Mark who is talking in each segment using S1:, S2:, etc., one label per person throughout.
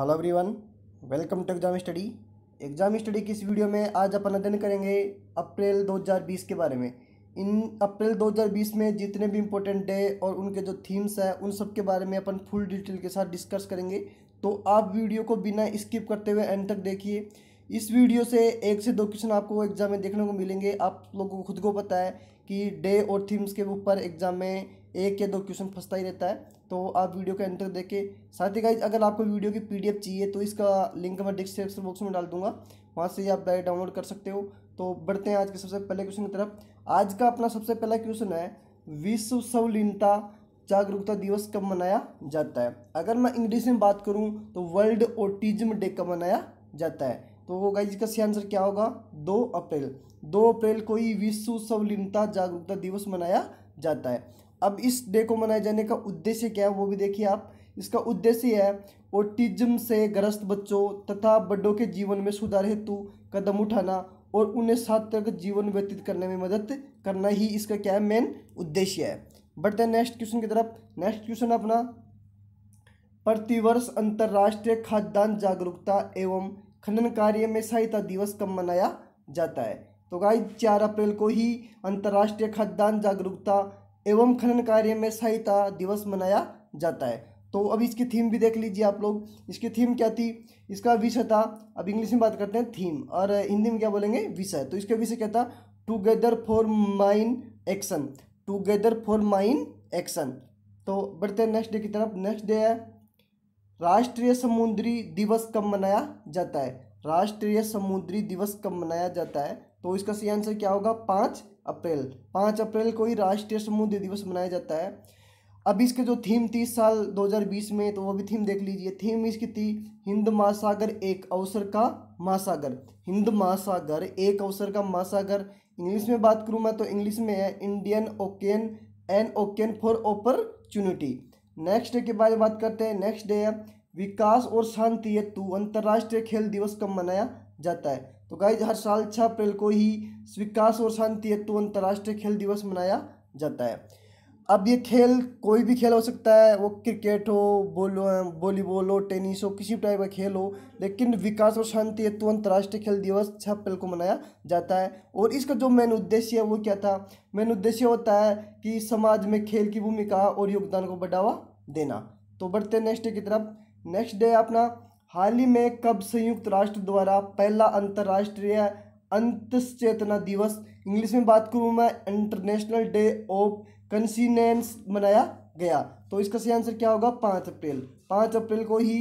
S1: hello everyone welcome to exam study exam study की इस video में आज अपन अध्ययन करेंगे अप्रैल 2020 के बारे में इन अप्रैल 2020 में जितने भी इम्पोर्टेंट डे और उनके जो थीम्स हैं उन सब के बारे में अपन फुल डिटेल के साथ डिस्कस करेंगे तो आप वीडियो को बिना स्किप करते हुए एंड तक देखिए इस वीडियो से एक से दो क्वेश्चन आपको एग्जाम में देखने को मिलेंगे आप लोगों को खुद को पता है कि डे और थीम्स के ऊपर एग्जाम में एक या दो क्वेश्चन फंसता ही रहता है तो आप वीडियो का एंटर देखें साथ ही गाइज अगर आपको वीडियो की पीडीएफ चाहिए तो इसका लिंक मैं डिस्क्रिप्शन बॉक्स में डाल दूंगा वहाँ से ही आप डायरेक्ट डाउनलोड कर सकते हो तो बढ़ते हैं आज के सबसे पहले क्वेश्चन की तरफ आज का अपना सबसे पहला क्वेश्चन है विश्व सवलीनता जागरूकता दिवस कब मनाया जाता है अगर मैं इंग्लिश में बात करूँ तो वर्ल्ड ओटिज्म डे कब मनाया जाता है तो गाइज का सही आंसर क्या होगा दो अप्रैल दो अप्रैल को ही विश्व सवलीनता जागरूकता दिवस मनाया जाता है अब इस डे को मनाए जाने का उद्देश्य क्या है वो भी देखिए आप इसका उद्देश्य है ओटिज्म से ग्रस्त बच्चों तथा बड़ों के जीवन में सुधार हेतु कदम उठाना और उन्हें सार्थक जीवन व्यतीत करने में मदद करना ही इसका क्या है मेन उद्देश्य है बढ़ते हैं नेक्स्ट क्वेश्चन की तरफ नेक्स्ट क्वेश्चन अपना प्रतिवर्ष अंतर्राष्ट्रीय खाद्यान्न जागरूकता एवं खनन कार्य में सहायता दिवस कब मनाया जाता है तो गाय चार अप्रैल को ही अंतर्राष्ट्रीय खाद्यान्न जागरूकता एवं खनन कार्य में सहायता दिवस मनाया जाता है तो अब इसकी थीम भी देख लीजिए आप लोग इसकी थीम क्या थी इसका विषय था अब इंग्लिश में बात करते हैं थीम और हिंदी में क्या बोलेंगे विषय तो इसका विषय क्या था together for mine action together for mine action तो बढ़ते हैं नेक्स्ट डे की तरफ नेक्स्ट डे है राष्ट्रीय समुद्री दिवस कब मनाया जाता है राष्ट्रीय समुद्री दिवस कब मनाया जाता है तो इसका सही आंसर क्या होगा पाँच अप्रैल पाँच अप्रैल को ही राष्ट्रीय समुद्र दिवस मनाया जाता है अब इसके जो थीम थी साल 2020 में तो वो भी थीम देख लीजिए थीम इसकी थी हिंद महासागर एक अवसर का महासागर हिंद महासागर एक अवसर का महासागर इंग्लिश में बात करूँ मैं तो इंग्लिश में है Indian ocean an ocean for opportunity next day के बारे में बात करते हैं नेक्स्ट डे है विकास और शांति हेतु अंतर्राष्ट्रीय खेल दिवस कब मनाया जाता है तो गाइज हर साल छः अप्रैल को ही विकास और शांति हेतु अंतर्राष्ट्रीय खेल दिवस मनाया जाता है अब ये खेल कोई भी खेल हो सकता है वो क्रिकेट हो बोलो वॉलीबॉल हो टेनिस हो किसी भी टाइप का खेल हो लेकिन विकास और शांति हेतु अंतर्राष्ट्रीय खेल दिवस छः अप्रैल को मनाया जाता है और इसका जो मेन उद्देश्य है वो क्या था मेन उद्देश्य होता है कि समाज में खेल की भूमिका और योगदान को बढ़ावा देना तो बढ़ते नेक्स्ट डे की तरफ नेक्स्ट डे अपना हाल ही में कब संयुक्त राष्ट्र द्वारा पहला अंतर्राष्ट्रीय अंतचेतना चेतना दिवस इंग्लिश में बात करूँ मैं इंटरनेशनल डे ऑफ कंसिनेंस मनाया गया तो इसका सही आंसर क्या होगा पाँच अप्रैल पाँच अप्रैल को ही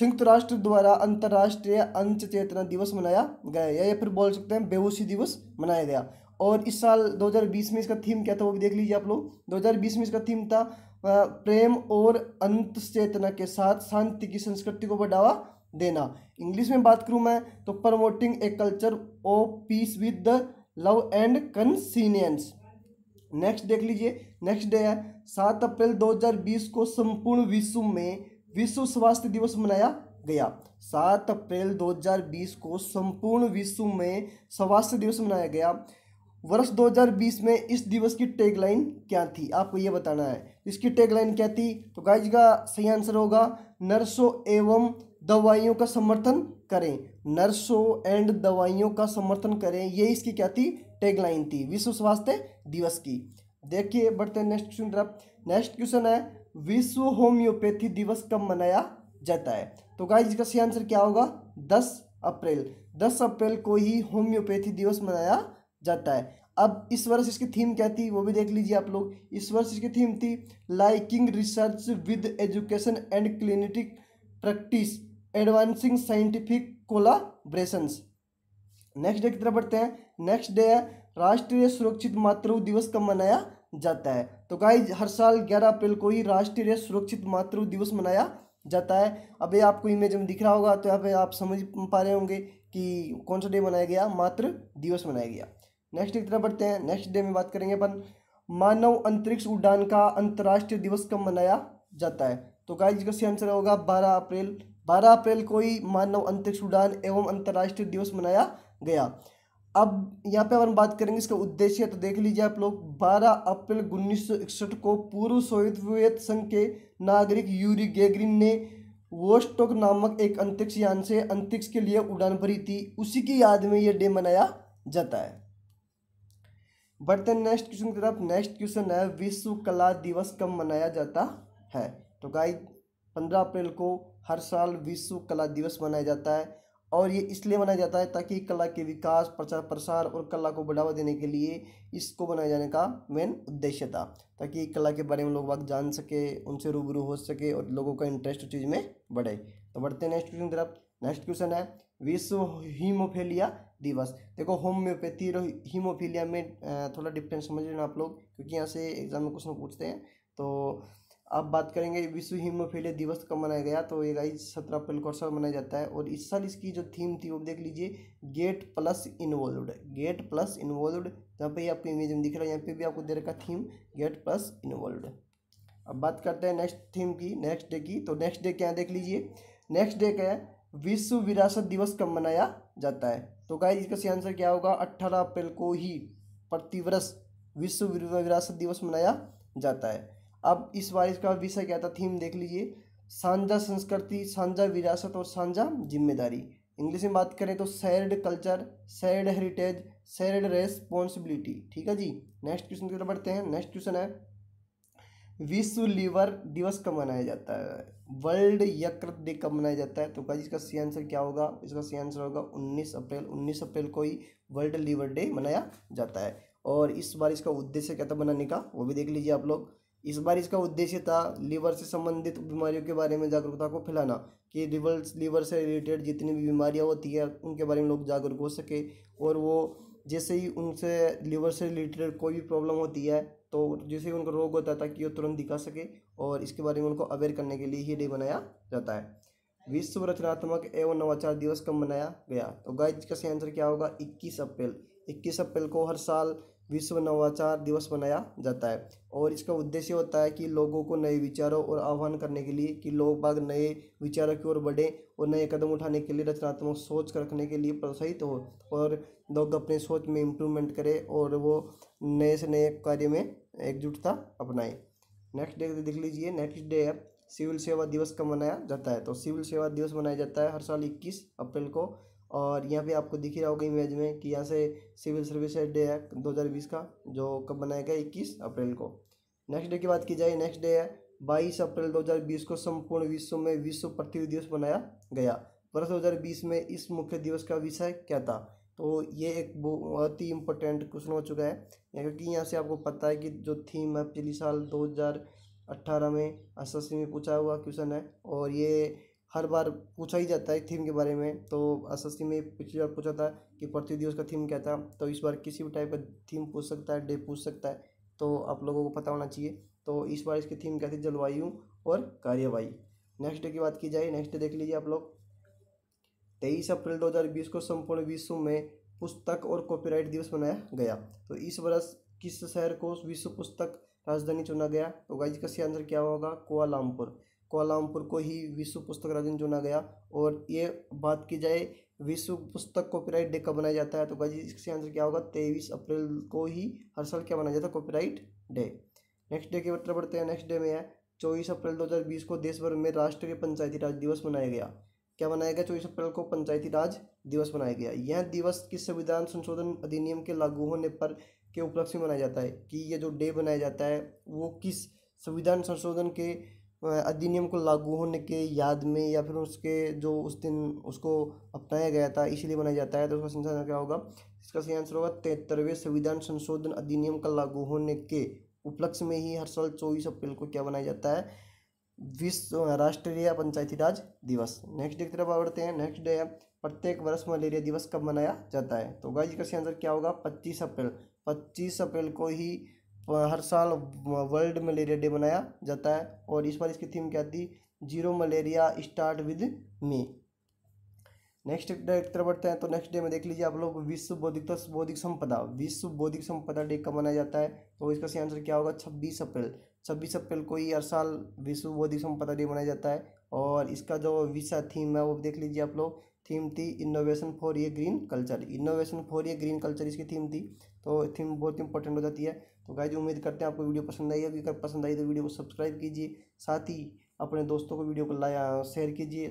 S1: संयुक्त राष्ट्र द्वारा अंतर्राष्ट्रीय अंत चेतना दिवस मनाया गया या, या फिर बोल सकते हैं बेहोशी दिवस मनाया गया और इस साल 2020 में इसका थीम क्या था वो भी देख लीजिए आप लोग 2020 में इसका थीम था प्रेम और अंत चेतना के साथ शांति की संस्कृति को बढ़ावा देना इंग्लिश में बात करूँ मैं तो promoting a culture of peace with the love and conscience next देख लीजिए नेक्स्ट डे है सात अप्रैल 2020 को संपूर्ण विश्व में विश्व स्वास्थ्य दिवस मनाया गया सात अप्रैल 2020 को संपूर्ण विश्व में स्वास्थ्य दिवस मनाया गया वर्ष 2020 में इस दिवस की टैगलाइन क्या थी आपको ये बताना है इसकी टैगलाइन क्या थी तो गाइज का सही आंसर होगा नर्सों एवं दवाइयों का समर्थन करें नर्सों एंड दवाइयों का समर्थन करें ये इसकी क्या थी टैगलाइन थी विश्व स्वास्थ्य दिवस की देखिए बढ़ते हैं नेक्स्ट क्वेश्चन तरफ नेक्स्ट क्वेश्चन है विश्व होम्योपैथी दिवस कब मनाया जाता है तो गाइज का सही आंसर क्या होगा दस अप्रैल दस अप्रैल को ही होम्योपैथी दिवस मनाया जाता है अब इस वर्ष इसकी थीम क्या थी वो भी देख लीजिए आप लोग इस वर्ष इसकी थीम थी linking research with education and clinical practice advancing scientific collaboration next day की तरफ बढ़ते हैं नेक्स्ट डे है राष्ट्रीय सुरक्षित मातृ दिवस कब मनाया जाता है तो गाइज हर साल 11 अप्रैल को ही राष्ट्रीय सुरक्षित मातृ दिवस मनाया जाता है अब ये आपको इमेज में दिख रहा होगा तो यहाँ पे आप समझ पा रहे होंगे कि कौन सा डे मनाया गया मातृ दिवस मनाया गया नेक्स्ट इतना तरफ बढ़ते हैं नेक्स्ट डे में बात करेंगे अपन मानव अंतरिक्ष उड्डान का अंतर्राष्ट्रीय दिवस कब मनाया जाता है तो गाइज इसका सही आंसर होगा बारह अप्रैल बारह अप्रैल को ही मानव अंतरिक्ष उड़ान एवं अंतर्राष्ट्रीय दिवस मनाया गया अब यहाँ पे हम बात करेंगे इसका उद्देश्य तो देख लीजिए आप लोग बारह अप्रैल उन्नीस को पूर्व सोवियत संघ के नागरिक यूरी गेगरिन ने वोस्टोक नामक एक अंतरिक्ष यान से अंतरिक्ष के लिए उड़ान भरी थी उसी की याद में यह डे मनाया जाता है बढ़ते हैं नेक्स्ट क्वेश्चन की तरफ नेक्स्ट क्वेश्चन है विश्व कला दिवस कब मनाया जाता है तो गाय पंद्रह अप्रैल को हर साल विश्व कला दिवस मनाया जाता है और ये इसलिए मनाया जाता है ताकि कला के विकास प्रचार प्रसार और कला को बढ़ावा देने के लिए इसको बनाए जाने का मेन उद्देश्य था ताकि कला के बारे में लोग बात जान सके उनसे रूबरू हो सके और लोगों का इंटरेस्ट उस चीज़ में बढ़े तो बढ़ते हैं नेक्स्ट क्वेश्चन तरफ नेक्स्ट क्वेश्चन है विश्व हीमोफेलिया दिवस देखो होम्योपैथी और हीमोफीलिया में थोड़ा डिफरेंस समझ लेना आप लोग क्योंकि यहाँ से एग्जाम में क्वेश्चन पूछते हैं तो अब बात करेंगे विश्व हीमोफीलिया दिवस कब मनाया गया तो ये गाइस सत्रह अप्रैल को हर मनाया जाता है और इस साल इसकी जो थीम थी वो देख लीजिए get plus involve get plus involve जहाँ पे आपको इमेज में दिख रहा है यहाँ पे भी आपको दे रखा थीम गेट प्लस इन्वॉल्व अब बात करते हैं नेक्स्ट थीम की नेक्स्ट डे की तो नेक्स्ट डे क्या देख लीजिए नेक्स्ट डे क्या है विश्व विरासत दिवस कब मनाया जाता है तो गाइज इसका सही आंसर क्या होगा अट्ठारह अप्रैल को ही प्रतिवर्ष विश्व विरासत दिवस मनाया जाता है अब इस बार इसका विषय क्या था थीम देख लीजिए साझा संस्कृति साझा विरासत और साझा जिम्मेदारी इंग्लिश में बात करें तो shared culture shared heritage shared responsibility ठीक है जी नेक्स्ट क्वेश्चन की तरफ बढ़ते हैं नेक्स्ट क्वेश्चन है विश्व लीवर दिवस कब मनाया जाता है वर्ल्ड यकृत डे कब मनाया जाता है तो कहा इसका सही आंसर क्या होगा इसका सही आंसर होगा 19 अप्रैल 19 अप्रैल को ही वर्ल्ड लीवर डे मनाया जाता है और इस बार इसका उद्देश्य क्या था बनाने का वो भी देख लीजिए आप लोग इस बार इसका उद्देश्य था लीवर से संबंधित बीमारियों के बारे में जागरूकता को फैलाना कि रिवर्स लीवर से रिलेटेड जितनी भी बीमारियाँ होती है उनके बारे में लोग जागरूक हो सके और वो जैसे ही उनसे लीवर से रिलेटेड कोई भी प्रॉब्लम होती है तो जिससे उनको रोग होता है ताकि वो तुरंत दिखा सके और इसके बारे में उनको अवेयर करने के लिए ही डे मनाया जाता है विश्व रचनात्मक एवं नवाचार दिवस कब मनाया गया तो गाइज का सही आंसर क्या होगा इक्कीस अप्रैल इक्कीस अप्रैल को हर साल विश्व नवाचार दिवस मनाया जाता है और इसका उद्देश्य होता है कि लोगों को नए विचारों और आह्वान करने के लिए कि लोग बाग नए विचारों की ओर बढ़ें और नए कदम उठाने के लिए रचनात्मक सोच रखने के लिए प्रोत्साहित हो और लोग अपने सोच में इम्प्रूवमेंट करें और वो नए से नए कार्य में एकजुटता अपनाएं नेक्स्ट डे देख लीजिए नेक्स्ट डे है सिविल सेवा दिवस का मनाया जाता है तो सिविल सेवा दिवस मनाया जाता है हर साल इक्कीस अप्रैल को और यहाँ पे आपको दिख ही रहा होगा इमेज में कि यहाँ से सिविल सर्विस डे है बीस का जो कब बनाया गया इक्कीस अप्रैल को नेक्स्ट डे की बात की जाए नेक्स्ट डे है बाईस अप्रैल 2020 को संपूर्ण विश्व में विश्व पृथ्वी दिवस मनाया गया वर्ष 2020 में इस मुख्य दिवस का विषय क्या था तो ये एक बहुत ही इम्पोर्टेंट क्वेश्चन हो चुका है क्योंकि यहाँ से आपको पता है कि जो थीम है पिछली साल 2018 में अस्सी में पूछा हुआ क्वेश्चन है और ये हर बार पूछा ही जाता है थीम के बारे में तो एस में पिछली बार पूछा था कि पृथ्वी दिवस का थीम क्या था तो इस बार किसी भी टाइप का थीम पूछ सकता है डे पूछ सकता है तो आप लोगों को पता होना चाहिए तो इस बार इसकी थीम क्या थी जलवायु और कार्यवाही नेक्स्ट डे की बात की जाए नेक्स्ट डे देख लीजिए आप लोग तेईस अप्रैल बीस को संपूर्ण विश्व में पुस्तक और कॉपीराइट दिवस मनाया गया तो इस वर्ष किस शहर को विश्व पुस्तक राजधानी चुना गया तो गाइज का सही आंसर क्या होगा कोआलामपुर कोलामपुर को ही विश्व पुस्तक दिन चुना गया और ये बात की जाए विश्व पुस्तक कॉपीराइट डे कब मनाया जाता है तो गाजी इसका आंसर क्या होगा तेईस अप्रैल को ही हर साल क्या मनाया जाता है कॉपीराइट डे नेक्स्ट डे के मतलब बढ़ते हैं नेक्स्ट डे में है चौबीस अप्रैल 2020 को देश भर में राष्ट्रीय पंचायती राज दिवस मनाया गया क्या मनाया गया चौबीस अप्रैल को पंचायती राज दिवस मनाया गया यह दिवस किस संविधान संशोधन अधिनियम के लागू होने पर के उपलक्ष्य में मनाया जाता है कि यह जो डे मनाया जाता है वो किस संविधान संशोधन के अधिनियम को लागू होने के याद में या फिर उसके जो उस दिन उसको अपनाया गया था इसीलिए बनाया जाता है तो उसका संशोधन क्या होगा इसका सही आंसर होगा तिहत्तरवें संविधान संशोधन अधिनियम का लागू होने के उपलक्ष्य में ही हर साल चौबीस अप्रैल को क्या बनाया जाता है विश्व राष्ट्रीय पंचायती राज दिवस नेक्स्ट डे की तरफ बढ़ते हैं नेक्स्ट डे प्रत्येक वर्ष मलेरिया दिवस कब मनाया जाता है तो गाइज का आंसर क्या होगा पच्चीस अप्रैल पच्चीस अप्रैल को ही हर साल वर्ल्ड मलेरिया डे मनाया जाता है और इस बार इसकी थीम क्या थी zero malaria start with me next day तरफ बढ़ते हैं तो नेक्स्ट डे में देख लीजिए आप लोग विश्व बौद्धिक बौद्धिक संपदा विश्व बौद्धिक संपदा डे कब मनाया जाता है तो इसका सही आंसर क्या होगा छब्बीस अप्रैल छब्बीस अप्रैल को ही हर साल विश्व बौद्धिक संपदा डे मनाया जाता है और इसका जो विषय थीम है वो देख लीजिए आप लोग थीम थी innovation for a green culture innovation for a green culture इसकी थीम थी तो थीम बहुत इंपॉर्टेंट हो जाती है तो जी उम्मीद करते हैं आपको वीडियो पसंद आई होगी अगर पसंद आई तो वीडियो को सब्सक्राइब कीजिए साथ ही अपने दोस्तों को वीडियो को शेयर कीजिए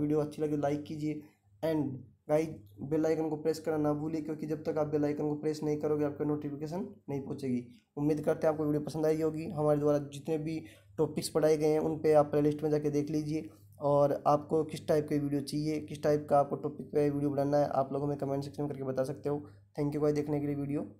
S1: वीडियो अच्छी लगे लाइक कीजिए एंड गाइज बेल आइकन को प्रेस करना ना भूलिए क्योंकि जब तक आप बेल आइकन को प्रेस नहीं करोगे आपको नोटिफिकेशन नहीं पहुंचेगी उम्मीद करते हैं आपको वीडियो पसंद आई होगी हमारे द्वारा जितने भी टॉपिक्स पढ़ाए गए हैं उन पर आप प्ले में जाके देख लीजिए और आपको किस टाइप की वीडियो चाहिए किस टाइप का आपको टॉपिक पे वीडियो बनाना है आप लोगों में कमेंट सेक्शन में करके बता सकते हो थैंक यू भाई देखने के लिए वीडियो